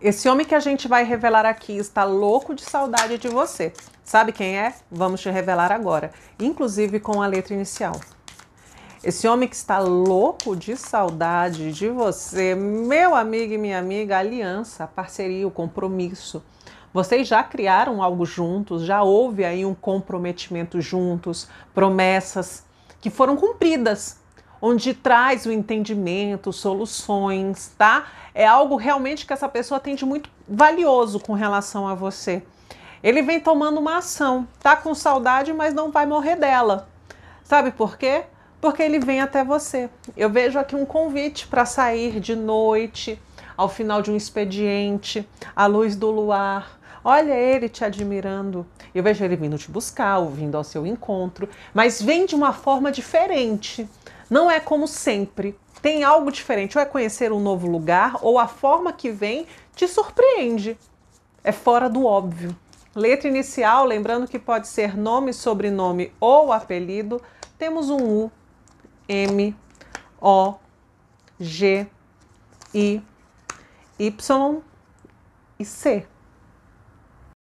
Esse homem que a gente vai revelar aqui está louco de saudade de você. Sabe quem é? Vamos te revelar agora, inclusive com a letra inicial. Esse homem que está louco de saudade de você, meu amigo e minha amiga, aliança, parceria, o compromisso. Vocês já criaram algo juntos, já houve aí um comprometimento juntos, promessas que foram cumpridas onde traz o entendimento, soluções, tá? É algo realmente que essa pessoa tem de muito valioso com relação a você. Ele vem tomando uma ação, tá com saudade, mas não vai morrer dela. Sabe por quê? Porque ele vem até você. Eu vejo aqui um convite para sair de noite, ao final de um expediente, à luz do luar, Olha ele te admirando. Eu vejo ele vindo te buscar, ouvindo vindo ao seu encontro, mas vem de uma forma diferente. Não é como sempre. Tem algo diferente, ou é conhecer um novo lugar, ou a forma que vem te surpreende. É fora do óbvio. Letra inicial, lembrando que pode ser nome, sobrenome ou apelido, temos um U, M, O, G, I, Y e C.